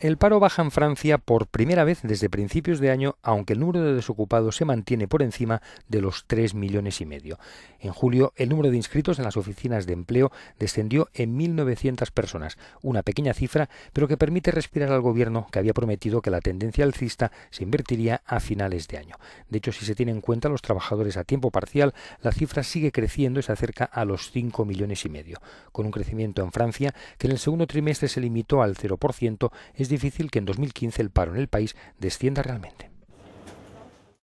El paro baja en Francia por primera vez desde principios de año, aunque el número de desocupados se mantiene por encima de los 3 millones y medio. En julio, el número de inscritos en las oficinas de empleo descendió en 1.900 personas, una pequeña cifra, pero que permite respirar al gobierno que había prometido que la tendencia alcista se invertiría a finales de año. De hecho, si se tiene en cuenta los trabajadores a tiempo parcial, la cifra sigue creciendo y se acerca a los 5 millones y medio, con un crecimiento en Francia que en el segundo trimestre se limitó al 0%, difícil que en 2015 el paro en el país descienda realmente.